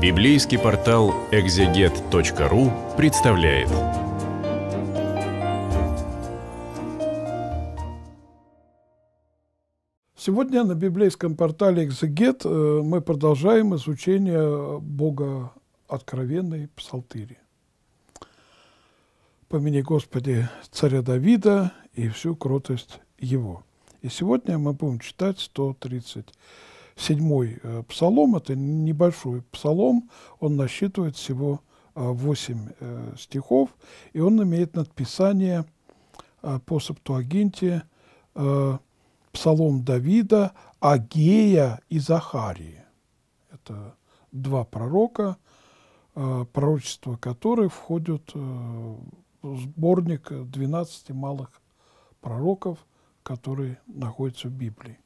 Библейский портал экзегет.ру представляет. Сегодня на библейском портале «Экзегет» э, мы продолжаем изучение Бога Откровенной Псалтыри. Помяни, Господи, царя Давида и всю кротость его. И сегодня мы будем читать 130 седьмой э, псалом, это небольшой псалом, он насчитывает всего 8 э, э, стихов, и он имеет надписание по Септуагинте псалом Давида, Агея и Захарии. Это два пророка, пророчества которых входят в сборник 12 малых пророков, которые находятся в Библии.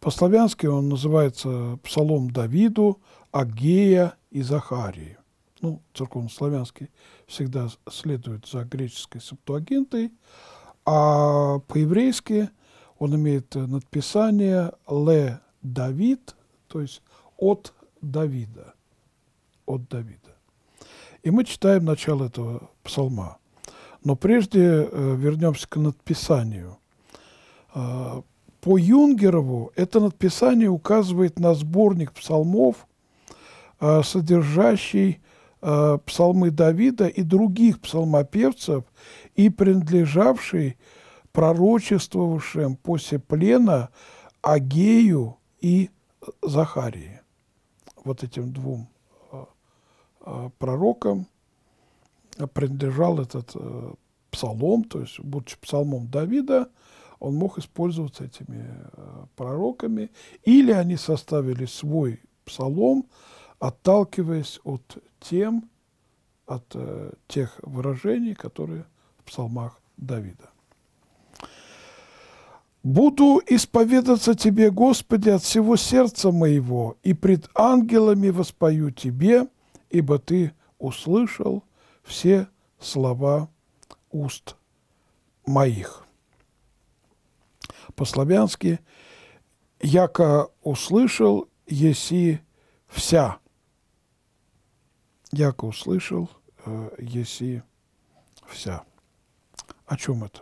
По-славянски он называется «Псалом Давиду», «Агея» и «Захарии». Ну, церковнославянский всегда следует за греческой септуагинтой, а по-еврейски он имеет надписание «Ле Давид», то есть «от Давида». «От Давида». И мы читаем начало этого псалма. Но прежде э, вернемся к надписанию э, – по Юнгерову это надписание указывает на сборник псалмов, э, содержащий э, псалмы Давида и других псалмопевцев и принадлежавший пророчествовавшим после плена Агею и Захарии. Вот этим двум э, пророкам принадлежал этот псалом, то есть, будучи псалмом Давида, он мог использоваться этими э, пророками, или они составили свой псалом, отталкиваясь от тем, от э, тех выражений, которые в псалмах Давида. «Буду исповедаться Тебе, Господи, от всего сердца моего, и пред ангелами воспою Тебе, ибо Ты услышал все слова уст моих» по-славянски, «Яко услышал, еси вся». «Яко услышал, э, еси вся». О чем это?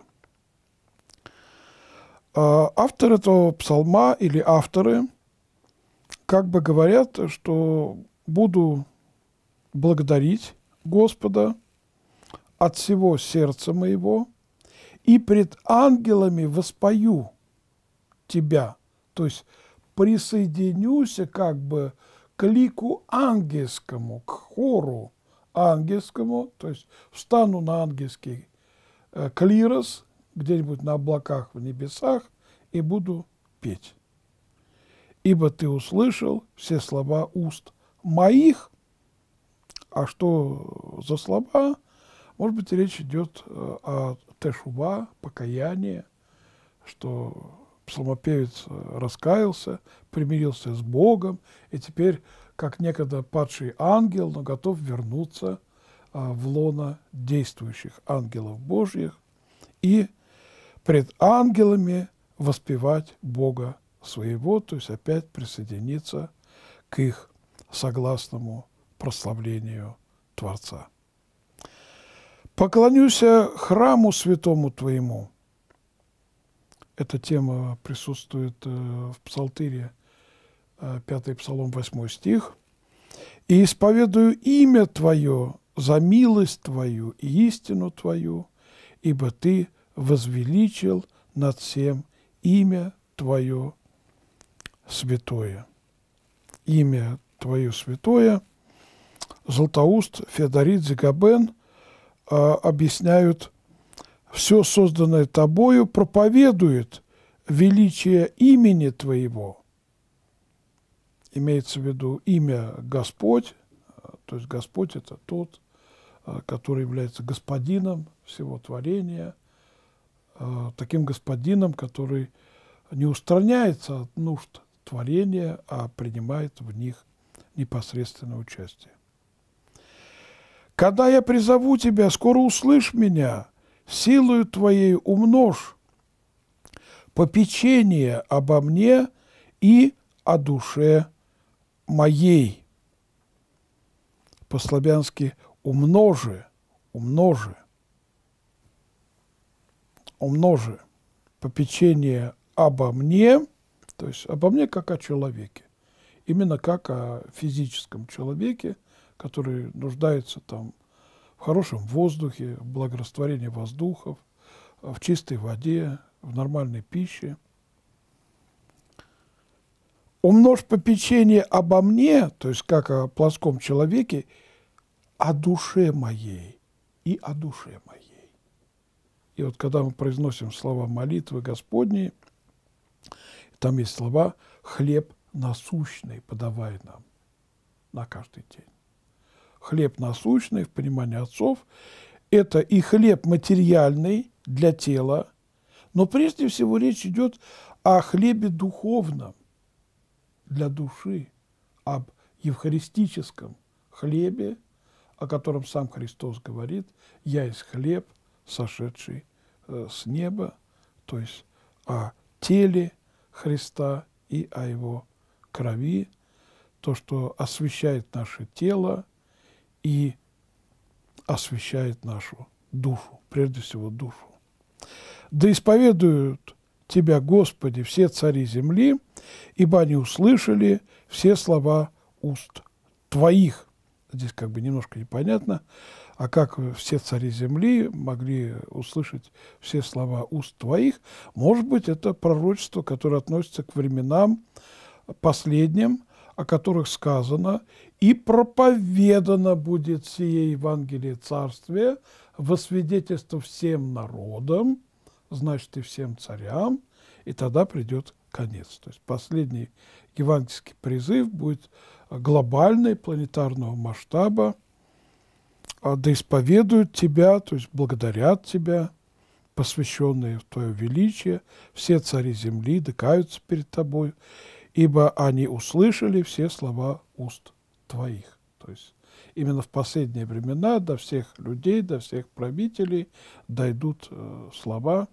А, автор этого псалма или авторы как бы говорят, что буду благодарить Господа от всего сердца моего и пред ангелами воспою тебя. То есть присоединюсь как бы к лику ангельскому, к хору ангельскому, то есть встану на ангельский э, клирос где-нибудь на облаках в небесах и буду петь. Ибо ты услышал все слова уст моих, а что за слова? Может быть, речь идет э, о тешува, покаянии, что псалмопевец э, раскаялся, примирился с Богом, и теперь, как некогда падший ангел, но готов вернуться а, в лоно действующих ангелов Божьих и пред ангелами воспевать Бога своего, то есть опять присоединиться к их согласному прославлению Творца. «Поклонюся э, храму святому Твоему, эта тема присутствует э, в Псалтире, 5 э, Псалом, 8 стих. «И исповедую имя Твое за милость Твою и истину Твою, ибо Ты возвеличил над всем имя Твое святое». Имя Твое святое. Златоуст, Феодорит, Зигабен э, объясняют – все созданное Тобою проповедует величие имени Твоего. Имеется в виду имя Господь, то есть Господь – это тот, а, который является господином всего творения, а, таким господином, который не устраняется от нужд творения, а принимает в них непосредственное участие. «Когда я призову тебя, скоро услышь меня», силою Твоей умножь попечение обо мне и о душе моей. По-славянски умножи, умножи, умножи попечение обо мне, то есть обо мне как о человеке, именно как о физическом человеке, который нуждается там хорошем воздухе, благорастворении воздухов, э, в чистой воде, в нормальной пище. Умножь попечение обо мне, то есть как о плоском человеке, о душе моей и о душе моей. И вот когда мы произносим слова молитвы Господней, там есть слова «хлеб насущный подавай нам на каждый день» хлеб насущный в понимании отцов, это и хлеб материальный для тела, но прежде всего речь идет о хлебе духовном для души, об евхаристическом хлебе, о котором сам Христос говорит, «Я есть хлеб, сошедший э, с неба», то есть о теле Христа и о его крови, то, что освещает наше тело, и освещает нашу душу, прежде всего душу. Да исповедуют Тебя, Господи, все цари земли, ибо они услышали все слова уст Твоих. Здесь как бы немножко непонятно, а как все цари земли могли услышать все слова уст Твоих? Может быть, это пророчество, которое относится к временам последним, о которых сказано, и проповедано будет сие Евангелие Царствия во свидетельство всем народам, значит, и всем царям, и тогда придет конец. То есть последний евангельский призыв будет глобальный, планетарного масштаба, а, да исповедуют тебя, то есть благодарят тебя, посвященные в Твое величие, все цари земли дыкаются перед Тобой, ибо они услышали все слова уст твоих. То есть именно в последние времена до всех людей, до всех правителей дойдут э, слова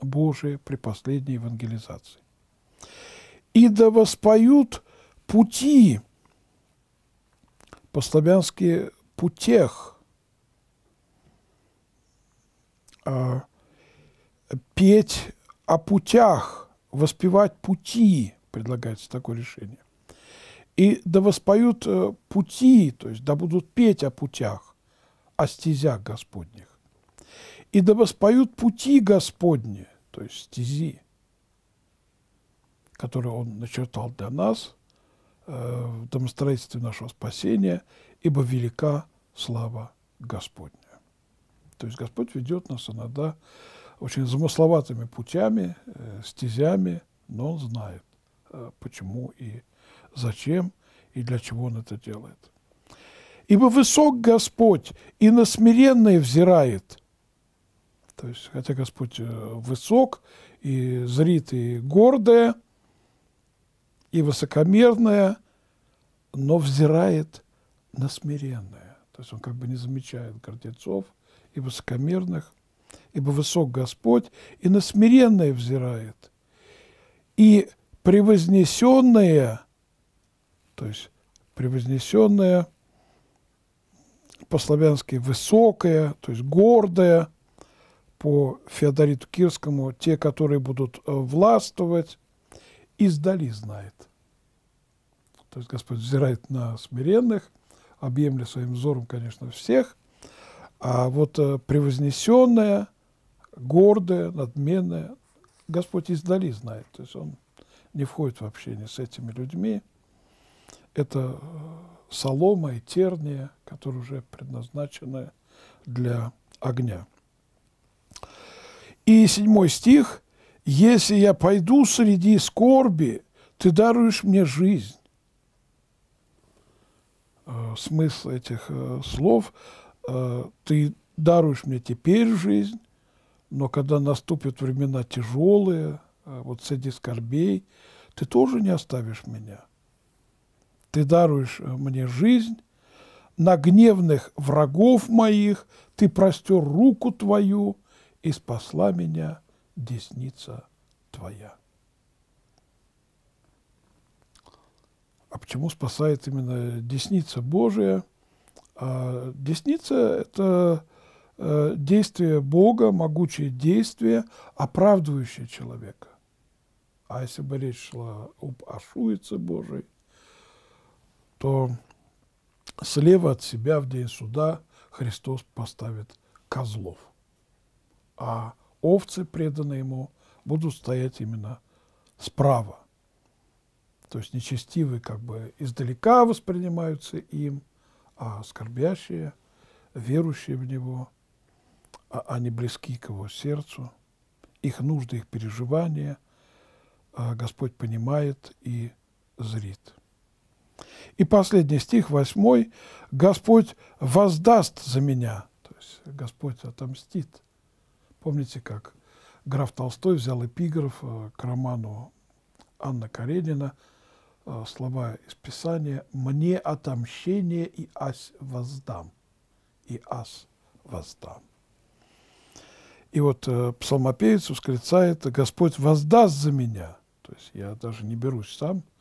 Божии при последней евангелизации. «И да воспоют пути» по-славянски «путех», э, петь о путях, воспевать пути, предлагается такое решение. И да воспоют э, пути, то есть да будут петь о путях, о стезях Господних. И да воспоют пути Господни, то есть стези, которые Он начертал для нас э, в домостроительстве нашего спасения, ибо велика слава Господня. То есть Господь ведет нас иногда очень замысловатыми путями, э, стезями, но Он знает, почему и почему зачем и для чего он это делает. Ибо высок Господь и на смиренное взирает. То есть, хотя Господь э, высок и зрит и гордое, и высокомерное, но взирает на смиренное. То есть он как бы не замечает гордецов и высокомерных, ибо высок Господь и на смиренное взирает. И превознесенное – то есть превознесенное, по-славянски высокая, то есть гордая по Феодориту Кирскому те, которые будут э, властвовать, издали знает. То есть Господь взирает на смиренных, объемля своим взором, конечно, всех, а вот э, превознесенное, гордая, надменная, Господь издали знает, то есть Он не входит в общение с этими людьми, это э, солома и терния, которые уже предназначены для огня. И седьмой стих. «Если я пойду среди скорби, ты даруешь мне жизнь». Э, смысл этих э, слов – «ты даруешь мне теперь жизнь, но когда наступят времена тяжелые, вот среди скорбей, ты тоже не оставишь меня» ты даруешь э, мне жизнь, на гневных врагов моих ты простер руку твою и спасла меня десница твоя. А почему спасает именно десница Божия? А, десница – это э, действие Бога, могучее действие, оправдывающее человека. А если бы речь шла об Ашуице Божией, то слева от себя в день суда Христос поставит козлов, а овцы, преданные ему, будут стоять именно справа. То есть нечестивые как бы издалека воспринимаются им, а скорбящие, верующие в Него, а они близки к Его сердцу, их нужды, их переживания а Господь понимает и зрит. И последний стих, восьмой, «Господь воздаст за меня». То есть Господь отомстит. Помните, как граф Толстой взял эпиграф э, к роману Анна Каренина, э, слова из Писания «Мне отомщение и ась воздам». И ас воздам. И вот э, псалмопевец восклицает «Господь воздаст за меня». То есть я даже не берусь сам –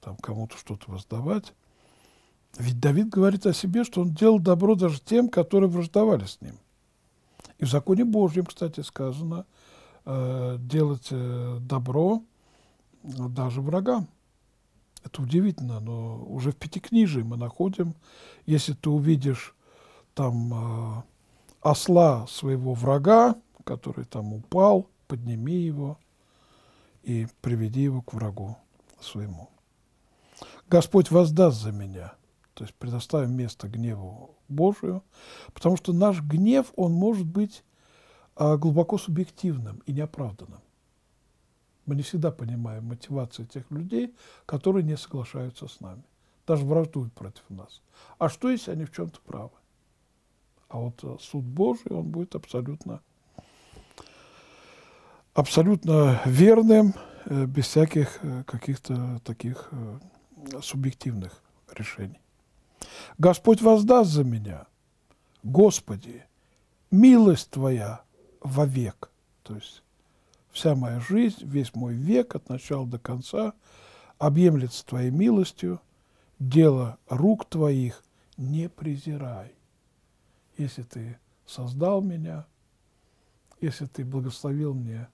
там кому-то что-то воздавать. Ведь Давид говорит о себе, что он делал добро даже тем, которые враждовали с ним. И в законе Божьем, кстати, сказано э, делать э, добро э, даже врагам. Это удивительно, но уже в Пятикнижии мы находим, если ты увидишь там э, осла своего врага, который там упал, подними его и приведи его к врагу своему. Господь воздаст за меня. То есть предоставим место гневу Божию, потому что наш гнев, он может быть а, глубоко субъективным и неоправданным. Мы не всегда понимаем мотивации тех людей, которые не соглашаются с нами, даже враждуют против нас. А что, если они в чем-то правы? А вот э, суд Божий, он будет абсолютно, абсолютно верным, э, без всяких э, каких-то таких субъективных решений. Господь воздаст за меня, Господи, милость Твоя вовек. То есть вся моя жизнь, весь мой век от начала до конца объемлется Твоей милостью, дело рук Твоих не презирай. Если Ты создал меня, если Ты благословил мне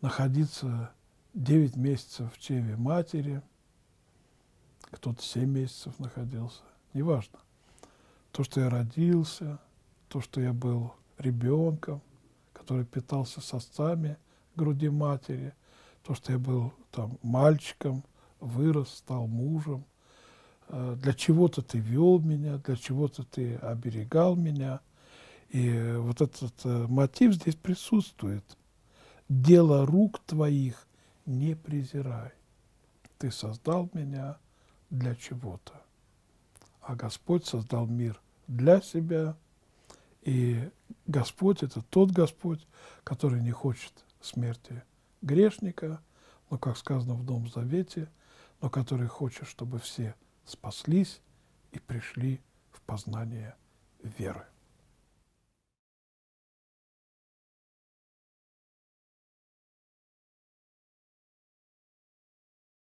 находиться 9 месяцев в чеве матери – кто-то 7 месяцев находился, неважно. То, что я родился, то, что я был ребенком, который питался сосцами груди матери, то, что я был там мальчиком, вырос, стал мужем, э, для чего-то ты вел меня, для чего-то ты оберегал меня. И вот этот э, мотив здесь присутствует. Дело рук твоих не презирай. Ты создал меня, для чего-то. А Господь создал мир для себя, и Господь – это тот Господь, который не хочет смерти грешника, но, как сказано в Новом Завете, но который хочет, чтобы все спаслись и пришли в познание веры.